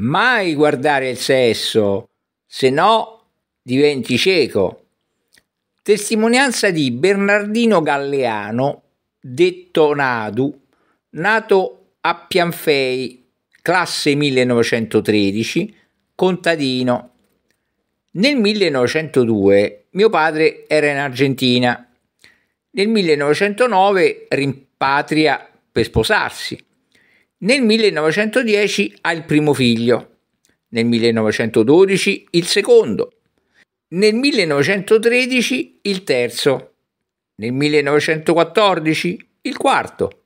mai guardare il sesso, se no diventi cieco. Testimonianza di Bernardino Galleano, detto Nadu, nato a Pianfei, classe 1913, contadino. Nel 1902 mio padre era in Argentina. Nel 1909 rimpatria per sposarsi. Nel 1910 ha il primo figlio, nel 1912 il secondo, nel 1913 il terzo, nel 1914 il quarto.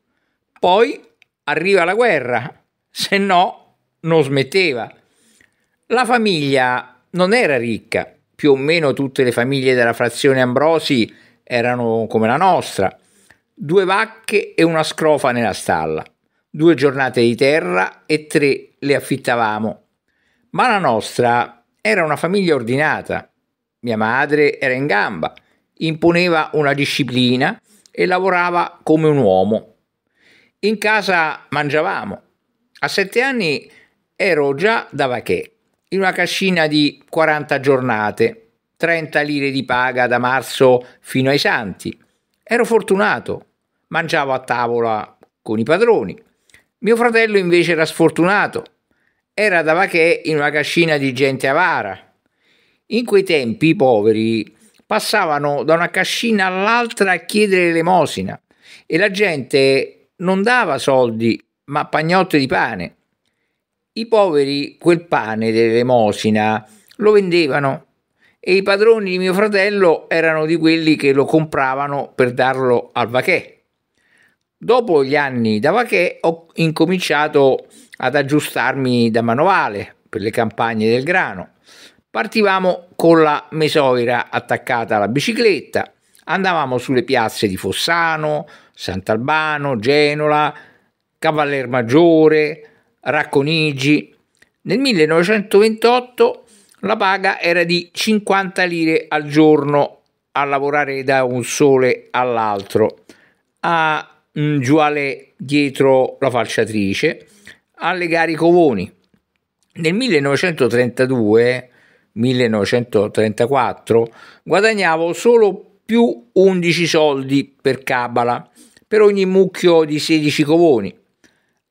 Poi arriva la guerra, se no non smetteva. La famiglia non era ricca, più o meno tutte le famiglie della frazione Ambrosi erano come la nostra, due vacche e una scrofa nella stalla due giornate di terra e tre le affittavamo. Ma la nostra era una famiglia ordinata. Mia madre era in gamba, imponeva una disciplina e lavorava come un uomo. In casa mangiavamo. A sette anni ero già da vaché, in una cascina di 40 giornate, 30 lire di paga da marzo fino ai santi. Ero fortunato, mangiavo a tavola con i padroni mio fratello invece era sfortunato, era da vachè in una cascina di gente avara. In quei tempi i poveri passavano da una cascina all'altra a chiedere l'emosina e la gente non dava soldi ma pagnotte di pane. I poveri quel pane dell'emosina lo vendevano e i padroni di mio fratello erano di quelli che lo compravano per darlo al vachè. Dopo gli anni da vaché ho incominciato ad aggiustarmi da manovale per le campagne del grano. Partivamo con la mesoira attaccata alla bicicletta, andavamo sulle piazze di Fossano, Sant'Albano, Genola, Cavaller Maggiore, Racconigi. Nel 1928 la paga era di 50 lire al giorno a lavorare da un sole all'altro. A mh, giuale dietro la falciatrice, a legare i covoni. Nel 1932 1934 guadagnavo solo più 11 soldi per cabala per ogni mucchio di 16 covoni.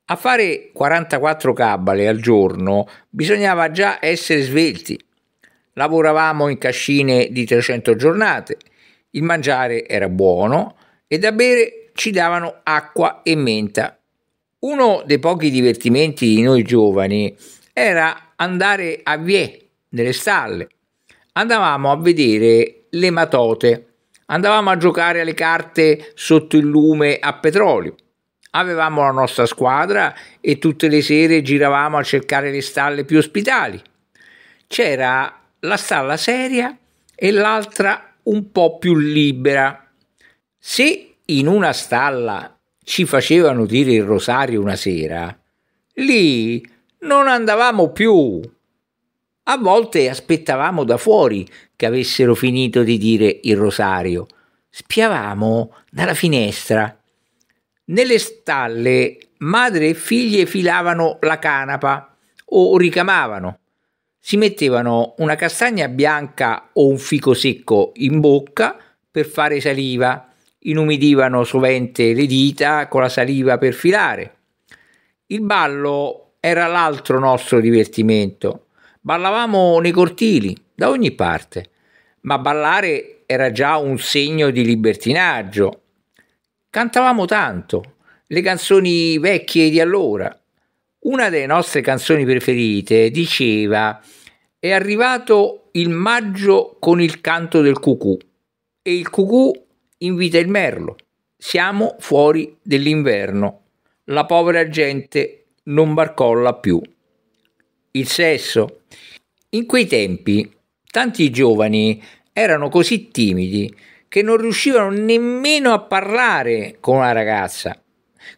A fare 44 cabale al giorno bisognava già essere svelti. Lavoravamo in cascine di 300 giornate, il mangiare era buono e da bere ci davano acqua e menta. Uno dei pochi divertimenti di noi giovani era andare a Vie, nelle stalle. Andavamo a vedere le matote, andavamo a giocare alle carte sotto il lume a petrolio. Avevamo la nostra squadra e tutte le sere giravamo a cercare le stalle più ospitali. C'era la stalla seria e l'altra un po' più libera. Se in una stalla ci facevano dire il rosario una sera, lì non andavamo più. A volte aspettavamo da fuori che avessero finito di dire il rosario. Spiavamo dalla finestra. Nelle stalle madre e figlie filavano la canapa o ricamavano. Si mettevano una castagna bianca o un fico secco in bocca per fare saliva inumidivano sovente le dita con la saliva per filare. Il ballo era l'altro nostro divertimento. Ballavamo nei cortili, da ogni parte, ma ballare era già un segno di libertinaggio. Cantavamo tanto, le canzoni vecchie di allora. Una delle nostre canzoni preferite diceva È arrivato il maggio con il canto del cucù e il cucù invita il merlo. Siamo fuori dell'inverno. La povera gente non barcolla più. Il sesso. In quei tempi tanti giovani erano così timidi che non riuscivano nemmeno a parlare con una ragazza.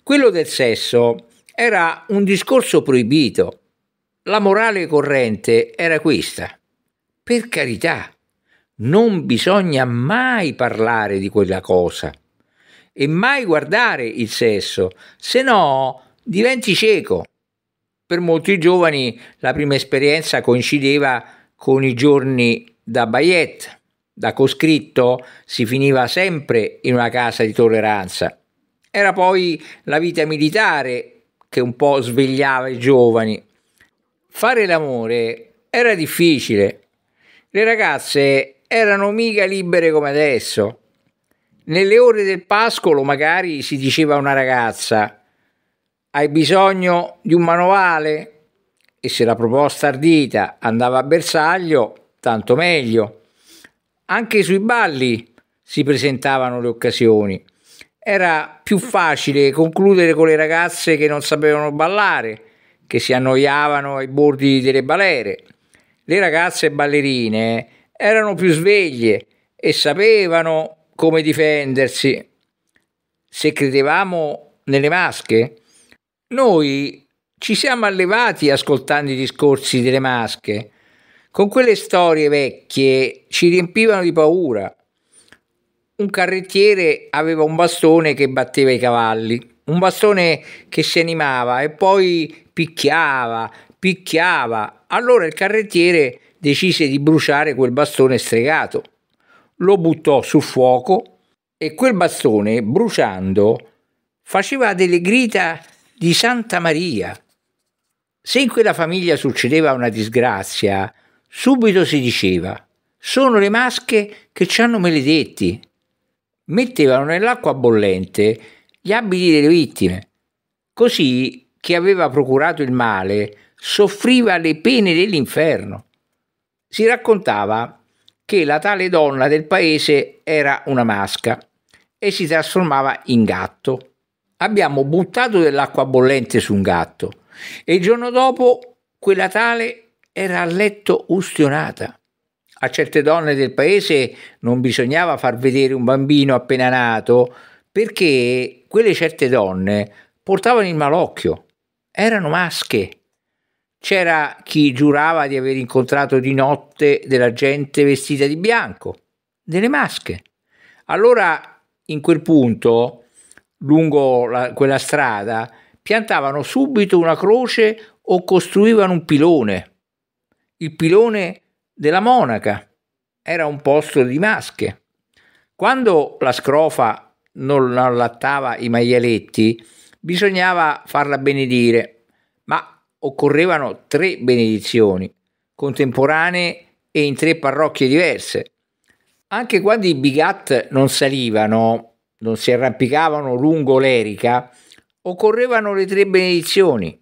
Quello del sesso era un discorso proibito. La morale corrente era questa. Per carità, non bisogna mai parlare di quella cosa e mai guardare il sesso, se no diventi cieco. Per molti giovani la prima esperienza coincideva con i giorni da Bayet. Da coscritto si finiva sempre in una casa di tolleranza. Era poi la vita militare che un po' svegliava i giovani. Fare l'amore era difficile. Le ragazze erano mica libere come adesso. Nelle ore del pascolo magari si diceva a una ragazza hai bisogno di un manovale? E se la proposta ardita andava a bersaglio, tanto meglio. Anche sui balli si presentavano le occasioni. Era più facile concludere con le ragazze che non sapevano ballare, che si annoiavano ai bordi delle balere. Le ragazze ballerine erano più sveglie e sapevano come difendersi. Se credevamo nelle masche, noi ci siamo allevati ascoltando i discorsi delle masche. Con quelle storie vecchie ci riempivano di paura. Un carrettiere aveva un bastone che batteva i cavalli, un bastone che si animava e poi picchiava, picchiava. Allora il carrettiere decise di bruciare quel bastone stregato. Lo buttò sul fuoco e quel bastone, bruciando, faceva delle grida di Santa Maria. Se in quella famiglia succedeva una disgrazia, subito si diceva sono le masche che ci hanno maledetti. Mettevano nell'acqua bollente gli abiti delle vittime. Così chi aveva procurato il male soffriva le pene dell'inferno. Si raccontava che la tale donna del paese era una masca e si trasformava in gatto. Abbiamo buttato dell'acqua bollente su un gatto e il giorno dopo quella tale era a letto ustionata. A certe donne del paese non bisognava far vedere un bambino appena nato perché quelle certe donne portavano il malocchio, erano masche c'era chi giurava di aver incontrato di notte della gente vestita di bianco, delle masche. Allora, in quel punto, lungo la, quella strada, piantavano subito una croce o costruivano un pilone, il pilone della monaca. Era un posto di masche. Quando la scrofa non allattava i maialetti, bisognava farla benedire, ma occorrevano tre benedizioni, contemporanee e in tre parrocchie diverse. Anche quando i bigat non salivano, non si arrampicavano lungo l'erica, occorrevano le tre benedizioni.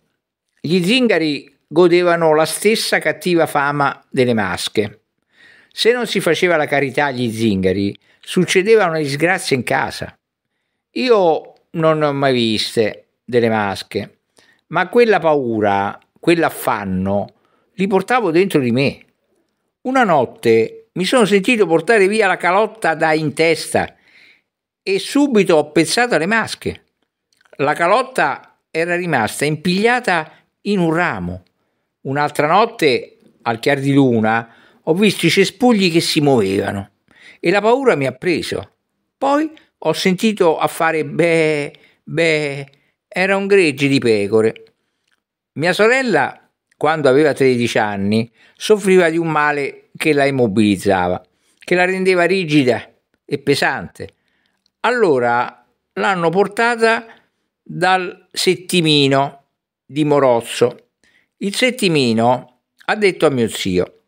Gli zingari godevano la stessa cattiva fama delle masche. Se non si faceva la carità agli zingari, succedeva una disgrazia in casa. Io non ne ho mai viste delle masche, ma quella paura, quell'affanno, li portavo dentro di me. Una notte mi sono sentito portare via la calotta da in testa e subito ho pensato alle masche. La calotta era rimasta impigliata in un ramo. Un'altra notte, al chiar di luna, ho visto i cespugli che si muovevano e la paura mi ha preso. Poi ho sentito a fare beh, beh era un greggio di pecore. Mia sorella, quando aveva 13 anni, soffriva di un male che la immobilizzava, che la rendeva rigida e pesante. Allora l'hanno portata dal settimino di Morozzo. Il settimino ha detto a mio zio,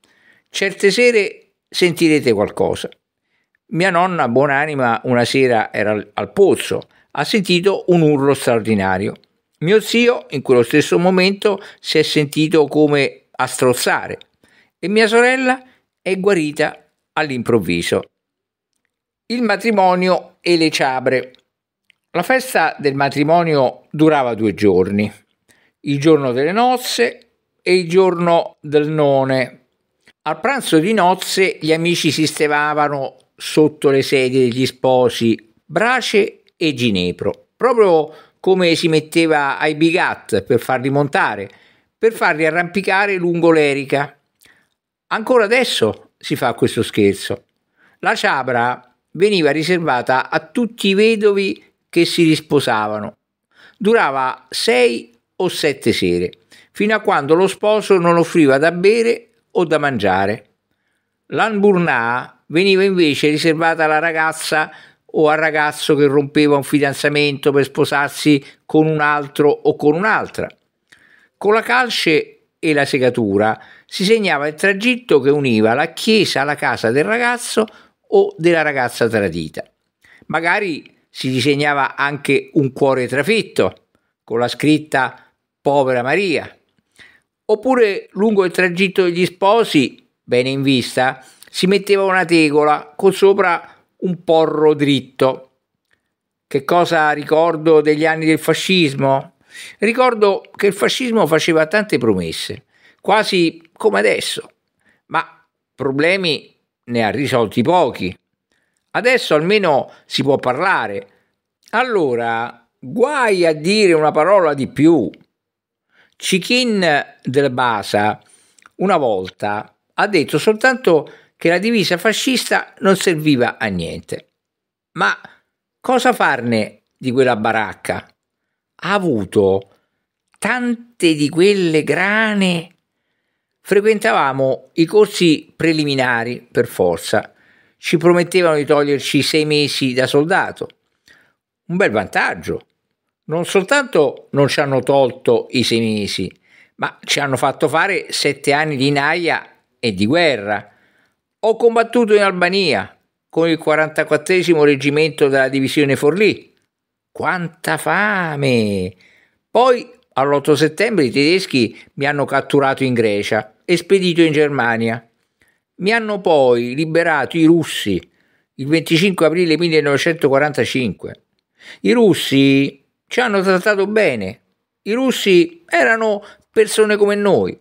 certe sere sentirete qualcosa. Mia nonna, buonanima, una sera era al pozzo ha sentito un urlo straordinario. Mio zio in quello stesso momento si è sentito come a strozzare e mia sorella è guarita all'improvviso. Il matrimonio e le ciabre. La festa del matrimonio durava due giorni, il giorno delle nozze e il giorno del none. Al pranzo di nozze gli amici si stevavano sotto le sedie degli sposi, brace e ginepro, proprio come si metteva ai bigat per farli montare, per farli arrampicare lungo l'erica. Ancora adesso si fa questo scherzo. La ciabra veniva riservata a tutti i vedovi che si risposavano. Durava sei o sette sere, fino a quando lo sposo non offriva da bere o da mangiare. L'anburnà veniva invece riservata alla ragazza o al ragazzo che rompeva un fidanzamento per sposarsi con un altro o con un'altra. Con la calce e la segatura si segnava il tragitto che univa la chiesa alla casa del ragazzo o della ragazza tradita. Magari si disegnava anche un cuore trafitto con la scritta Povera Maria. Oppure lungo il tragitto degli sposi, bene in vista, si metteva una tegola con sopra un porro dritto. Che cosa ricordo degli anni del fascismo? Ricordo che il fascismo faceva tante promesse, quasi come adesso, ma problemi ne ha risolti pochi. Adesso almeno si può parlare. Allora, guai a dire una parola di più. Cichin del Basa una volta ha detto soltanto che la divisa fascista non serviva a niente. Ma cosa farne di quella baracca? Ha avuto tante di quelle grane. Frequentavamo i corsi preliminari per forza. Ci promettevano di toglierci sei mesi da soldato. Un bel vantaggio. Non soltanto non ci hanno tolto i sei mesi, ma ci hanno fatto fare sette anni di naia e di guerra ho combattuto in Albania con il 44 reggimento della divisione Forlì. Quanta fame! Poi all'8 settembre i tedeschi mi hanno catturato in Grecia e spedito in Germania. Mi hanno poi liberato i russi il 25 aprile 1945. I russi ci hanno trattato bene. I russi erano persone come noi.